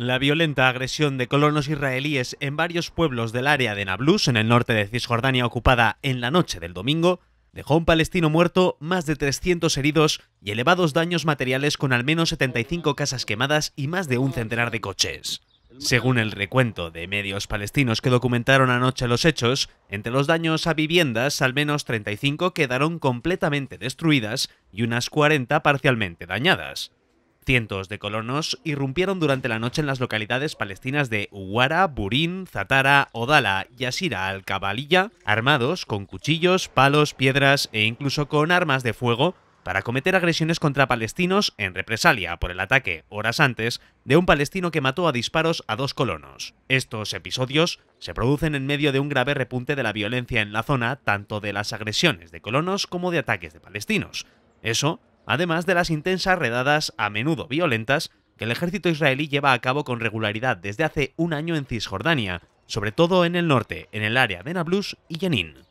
La violenta agresión de colonos israelíes en varios pueblos del área de Nablus, en el norte de Cisjordania ocupada en la noche del domingo, dejó un palestino muerto, más de 300 heridos y elevados daños materiales con al menos 75 casas quemadas y más de un centenar de coches. Según el recuento de medios palestinos que documentaron anoche los hechos, entre los daños a viviendas al menos 35 quedaron completamente destruidas y unas 40 parcialmente dañadas. Cientos de colonos irrumpieron durante la noche en las localidades palestinas de Uwara, Burín, Zatara, Odala y Asira al-Kabalilla, armados con cuchillos, palos, piedras e incluso con armas de fuego para cometer agresiones contra palestinos en represalia por el ataque, horas antes, de un palestino que mató a disparos a dos colonos. Estos episodios se producen en medio de un grave repunte de la violencia en la zona, tanto de las agresiones de colonos como de ataques de palestinos. Eso además de las intensas redadas, a menudo violentas, que el ejército israelí lleva a cabo con regularidad desde hace un año en Cisjordania, sobre todo en el norte, en el área de Nablus y Jenin.